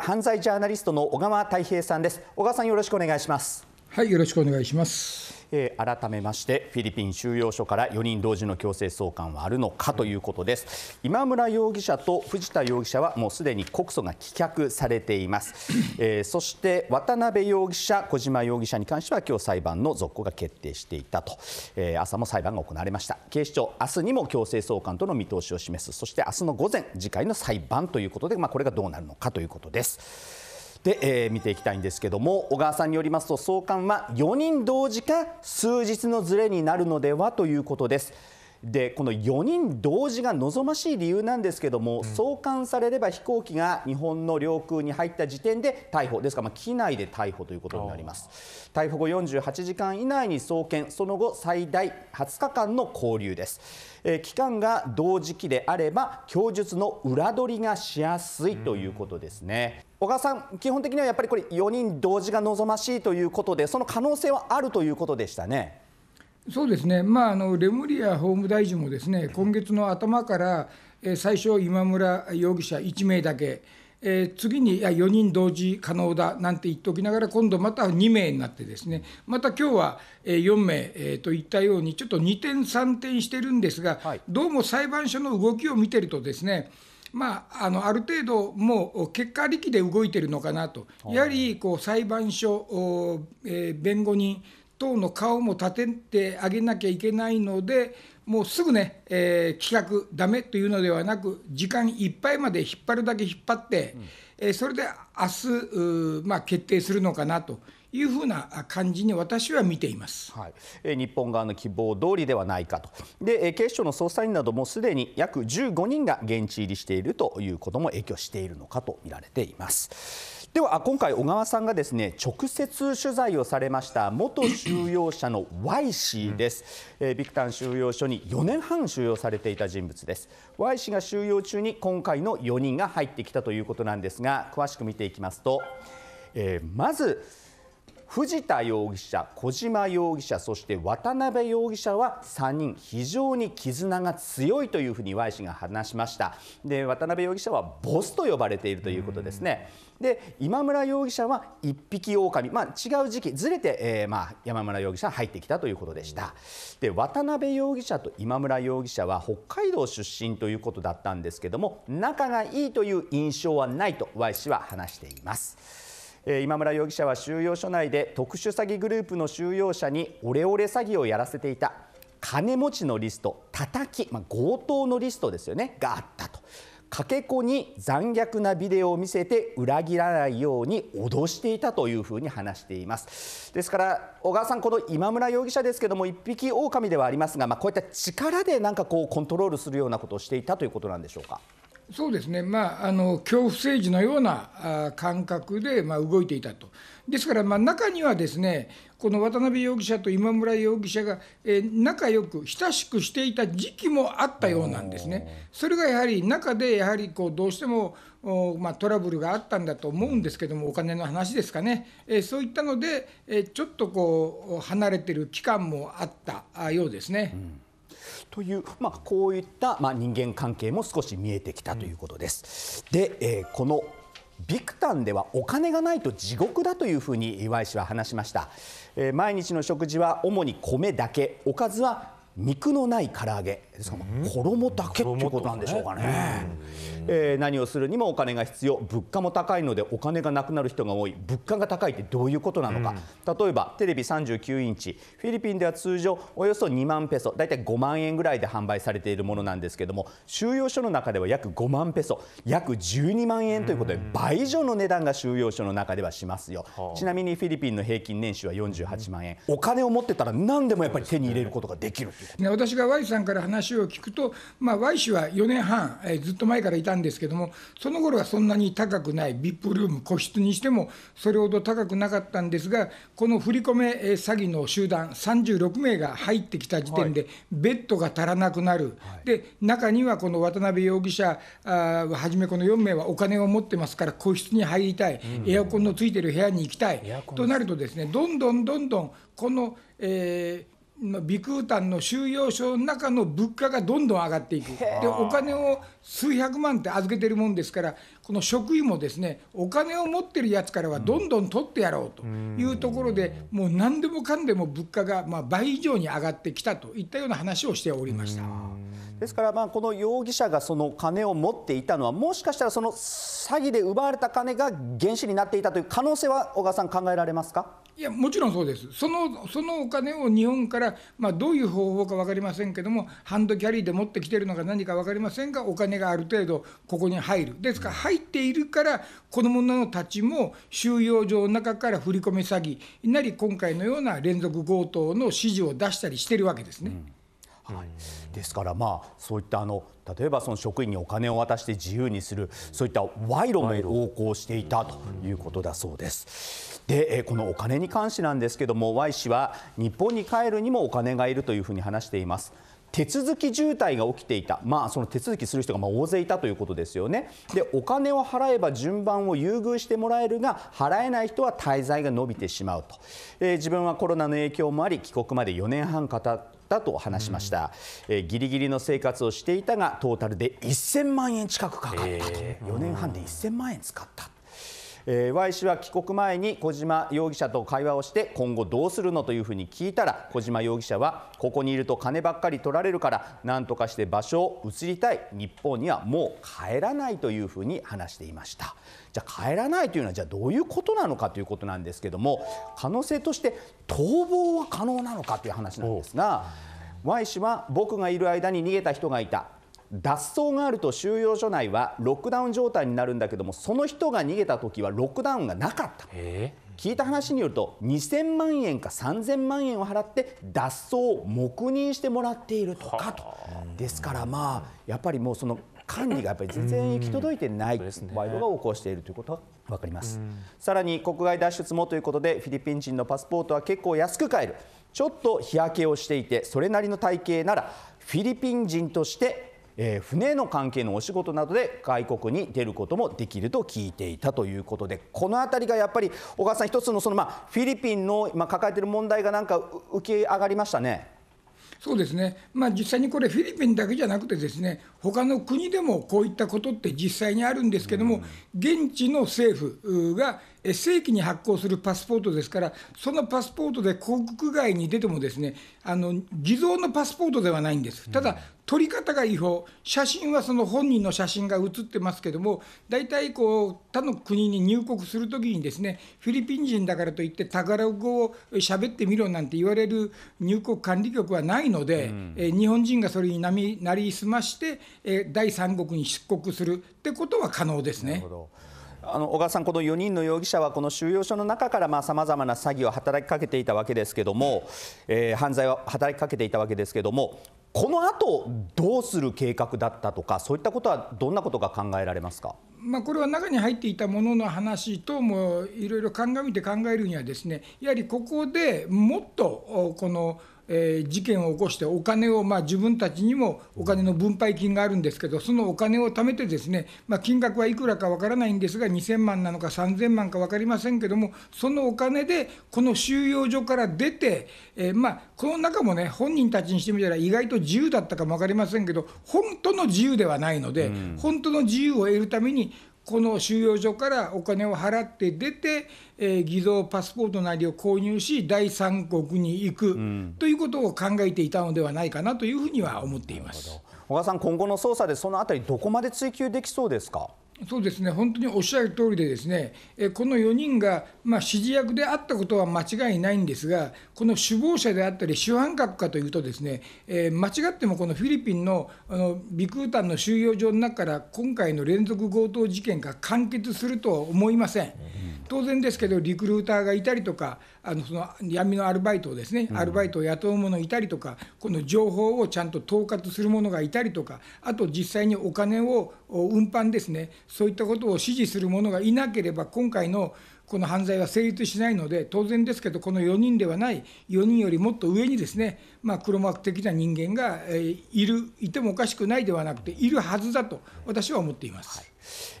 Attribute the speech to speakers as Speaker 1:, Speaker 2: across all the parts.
Speaker 1: 犯罪ジャーナリストの小川太平さんです小川さんよろしくお願いしますはいよ
Speaker 2: ろしくお願いします
Speaker 1: えー、改めましてフィリピン収容所から4人同時の強制送還はあるのかということです、うん、今村容疑者と藤田容疑者はもうすでに告訴が棄却されています、えー、そして渡辺容疑者小島容疑者に関しては今日裁判の続行が決定していたと、えー、朝も裁判が行われました警視庁明日にも強制送還との見通しを示すそして明日の午前次回の裁判ということで、まあ、これがどうなるのかということですで、えー、見ていきたいんですけども小川さんによりますと送還は4人同時か数日のずれになるのではということです。でこの4人同時が望ましい理由なんですけども、うん、送還されれば飛行機が日本の領空に入った時点で逮捕ですから、まあ、機内で逮捕ということになります逮捕後48時間以内に送検その後最大20日間の拘留です、えー、期間が同時期であれば供述の裏取りがしやすいということですね、うん小川さん、基本的にはやっぱりこれ、4人同時が望ましいということで、その可能性はあるということでしたね。
Speaker 2: そうですね、まあ、あのレムリア法務大臣もですね今月の頭から、えー、最初、今村容疑者1名だけ、えー、次にい4人同時可能だなんて言っておきながら、今度また2名になってですね、また今日は4名、えー、と言ったように、ちょっと二転三転してるんですが、はい、どうも裁判所の動きを見てるとですね、まあ、あのある程度、もう結果力で動いてるのかなと、やはりこう裁判所、えー、弁護人等の顔も立ててあげなきゃいけないので、もうすぐね、えー、企画だめというのではなく、時間いっぱいまで引っ張るだけ引っ張って、うん、えー、それで明日まあ決定するのかなと。いうふうな感じに私は見ています、
Speaker 1: はい、日本側の希望通りではないかとで警視庁の捜査員などもすでに約15人が現地入りしているということも影響しているのかと見られています。では今回小川さんがですね直接取材をされました元収容者の Y 氏です、ビクタン収容所に4年半収容されていた人物です Y 氏が収容中に今回の4人が入ってきたということなんですが詳しく見ていきますと、えー、まず藤田容疑者、小島容疑者、そして渡辺容疑者は3人、非常に絆が強いというふうに Y 氏が話しました。で、渡辺容疑者はボスと呼ばれているということですね。で、今村容疑者は一匹狼、まあ、違う時期、ずれて、えー、まあ、山村容疑者入ってきたということでした。で、渡辺容疑者と今村容疑者は北海道出身ということだったんですけども、仲がいいという印象はないと Y 氏は話しています。今村容疑者は収容所内で特殊詐欺グループの収容者にオレオレ詐欺をやらせていた金持ちのリスト叩き、まあ、強盗のリストですよねがあったとかけ子に残虐なビデオを見せて裏切らないように脅していたというふうに話していますですから小川さんこの今村容疑者ですけども一匹狼ではありますが、まあ、こういった力でなんかこうコントロールするようなことをしていたということなんでしょうか。
Speaker 2: そうですね、まあ、あの恐怖政治のような感覚で、まあ、動いていたと、ですから、まあ、中にはですね、この渡辺容疑者と今村容疑者が、えー、仲良く、親しくしていた時期もあったようなんですね、それがやはり中で、やはりこうどうしてもまあ、トラブルがあったんだと思うんですけども、お金の話ですかね、えー、そういったので、えー、ちょっとこう離れてる期間もあったようですね。うん
Speaker 1: という、まあ、こういった、まあ、人間関係も少し見えてきたということです。うん、で、えー、このビクタンではお金がないと地獄だというふうに岩井氏は話しました、えー、毎日の食事は主に米だけおかずは肉のない唐揚げですから衣だけってことなんでしょうかね、えー、何をするにもお金が必要物価も高いのでお金がなくなる人が多い物価が高いってどういうことなのか、うん、例えばテレビ39インチフィリピンでは通常およそ2万ペソ大体5万円ぐらいで販売されているものなんですけども収容所の中では約5万ペソ約12万円ということで倍以上の値段が収容所の中ではしますよ、うん、ちなみにフィリピンの平均年収は48万円、うん、お金を
Speaker 2: 持ってたら何でもやっぱり手に入れることができるとい私が Y さんから話を聞くと、まあ、Y 氏は4年半、えー、ずっと前からいたんですけども、その頃はそんなに高くない VIP ルーム、個室にしてもそれほど高くなかったんですが、この振り込め詐欺の集団、36名が入ってきた時点で、ベッドが足らなくなる、はい、で中にはこの渡辺容疑者あはじめ、この4名はお金を持ってますから、個室に入りたい、エアコンのついてる部屋に行きたいとなると、ですねどんどんどんどんこの、えー、ビクータンの収容所の中の物価がどんどん上がっていく、でお金を数百万って預けてるもんですから、この職員もですねお金を持ってるやつからはどんどん取ってやろうというところで、もう何でもかんでも物価がま倍以上に上がってきたといったような話をしておりました。
Speaker 1: ですから、まあ、この容疑者がその金を持っていたのは、もしかしたらその詐欺で奪われた金が原資になっていたという可能性は、小川さん、考えられますか。
Speaker 2: いやもちろんそうです、そのそのお金を日本から、まあ、どういう方法か分かりませんけども、ハンドキャリーで持ってきてるのか何か分かりませんが、お金がある程度、ここに入る、ですから、入っているから、子どものたちも収容所の中から振り込め詐欺なり、今回のような連続強盗の指示を出したりしてるわけですね。
Speaker 1: うんはい、ですから、まあ、そういったあの例えばその職員にお金を渡して自由にするそういった賄賂も横行していたということだそうです。で、このお金に関してなんですけども Y 氏は日本に帰るにもお金がいるというふうに話しています。手続き渋滞が起きていた、まあ、その手続きする人がま大勢いたということですよねでお金を払えば順番を優遇してもらえるが払えない人は滞在が伸びてしまうと、えー、自分はコロナの影響もあり帰国まで4年半かたっと話しました、えー、ギリギリの生活をしていたがトータルで1000万円近くかかったと、4年半で1000万円使ったえー、Y 氏は帰国前に小島容疑者と会話をして今後どうするのというふうに聞いたら小島容疑者はここにいると金ばっかり取られるから何とかして場所を移りたい日本にはもう帰らないというふうに話していましたじゃあ帰らないというのはじゃあどういうことなのかということなんですけども可能性として逃亡は可能なのかという話なんですが Y 氏は僕がいる間に逃げた人がいた脱走があると収容所内はロックダウン状態になるんだけどもその人が逃げた時はロックダウンがなかった。聞いた話によると2000万円か3000万円を払って脱走を黙認してもらっているとかとですからまあやっぱりもうその管理がやっぱり全然行き届いてないイドが起こしているということが分かります、さらに国外脱出もということでフィリピン人のパスポートは結構安く買えるちょっと日焼けをしていてそれなりの体型ならフィリピン人としてえー、船の関係のお仕事などで外国に出ることもできると聞いていたということでこの辺りがやっぱり小川さん一つのその、まあ、フィリピンの今抱えている問題がなんか浮き上がりましたね。
Speaker 2: そうですね、まあ、実際にこれ、フィリピンだけじゃなくて、ですね他の国でもこういったことって実際にあるんですけども、現地の政府が正規に発行するパスポートですから、そのパスポートで広告外に出てもですね、あの偽造のパスポートではないんです。ただ、撮り方が違法、写真はその本人の写真が写ってますけども、大体こう他の国に入国するときにですね、フィリピン人だからといって、タガログをべってみろなんて言われる入国管理局はないので、うん、え日本人がそれになりすまして、え第三国に出国するってことは可能ですね。なるほどあの小川さん、この
Speaker 1: 4人の容疑者は、この収容所の中からさまざまな詐欺を働きかけていたわけですけども、えー、犯罪を働きかけていたわけですけども、このあとどうする計画だったとか、そういったことはどんなことが考えられますか。
Speaker 2: まあ、これは中に入っていたものの話ともいろいろ鑑みて考えるにはですねやはりここでもっとこのえー、事件を起こして、お金を、まあ、自分たちにもお金の分配金があるんですけど、そのお金を貯めて、ですね、まあ、金額はいくらかわからないんですが、2000万なのか3000万か分かりませんけども、そのお金で、この収容所から出て、えー、まあ、この中もね、本人たちにしてみたら、意外と自由だったかも分かりませんけど、本当の自由ではないので、うん、本当の自由を得るために、この収容所からお金を払って出て、えー、偽造パスポートなりを購入し、第三国に行く、うん、ということを考えていたのではないかなというふうには思っています小川さん、今後の捜査でそのあたり、どこまで追及できそうですか。そうですね本当におっしゃる通りで、ですねこの4人が、まあ、指示役であったことは間違いないんですが、この首謀者であったり、主犯格かというと、ですね、えー、間違ってもこのフィリピンのあのビクータンの収容所の中から、今回の連続強盗事件が完結するとは思いません。当然ですけど、リクルーターがいたりとか、あのその闇のアルバイトをですね、アルバイトを雇う者いたりとか、この情報をちゃんと統括する者がいたりとか、あと実際にお金を運搬ですね、そういったことを支持する者がいなければ、今回のこの犯罪は成立しないので、当然ですけど、この4人ではない、4人よりもっと上にですね、まあ、黒幕的な人間がいる、いてもおかしくないではなくて、いるはずだと、私は思っています。はい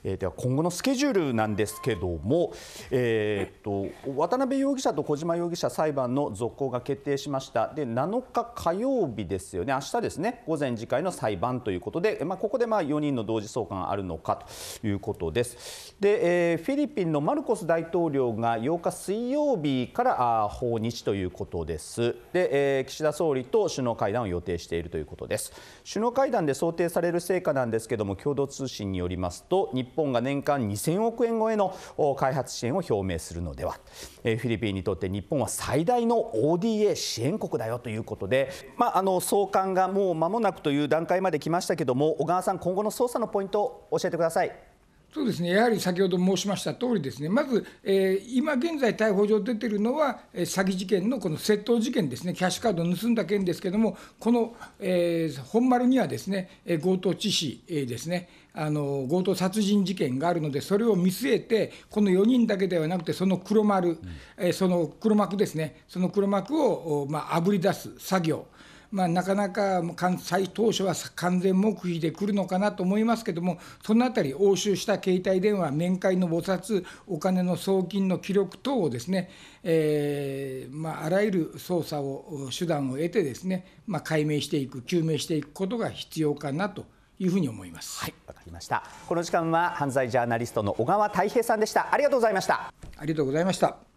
Speaker 1: えー、では今後のスケジュールなんですけども、えー、っと渡辺容疑者と小島容疑者裁判の続行が決定しましたで7日火曜日ですよね明日ですね午前次回の裁判ということで、まあ、ここでまあ4人の同時送還あるのかということですで、えー、フィリピンのマルコス大統領が8日水曜日からあ訪日ということですで、えー、岸田総理と首脳会談を予定しているということです首脳会談で想定される成果なんですけども共同通信によりますと日本が年間2000億円超えの開発支援を表明するのではフィリピンにとって日本は最大の ODA 支援国だよということで、まあ、あの送還がもう間もなくという段階まで来ましたけども小川さん今後の捜査のポイントを教えてください。
Speaker 2: そうですねやはり先ほど申しました通りですね、まず、えー、今現在、逮捕状出てるのは、えー、詐欺事件のこの窃盗事件ですね、キャッシュカードを盗んだ件ですけれども、この、えー、本丸にはですね、えー、強盗致死、えー、ですね、あの強盗殺人事件があるので、それを見据えて、この4人だけではなくて、その黒丸、うん、えその黒幕ですね、その黒幕を、まあ、あぶり出す作業。まあ、なかなか最当初は完全黙秘で来るのかなと思いますけども、そのあたり、押収した携帯電話、面会の菩薩、お金の送金の記録等をですね、えーまあ、あらゆる捜査を、手段を得てですね、まあ、解明していく、究明していくことが必要かなと。いうふうに思います。はい、わかりました。
Speaker 1: この時間は犯罪ジャーナリストの小川太平さんでした。ありがとうござい
Speaker 2: ました。ありがとうございました。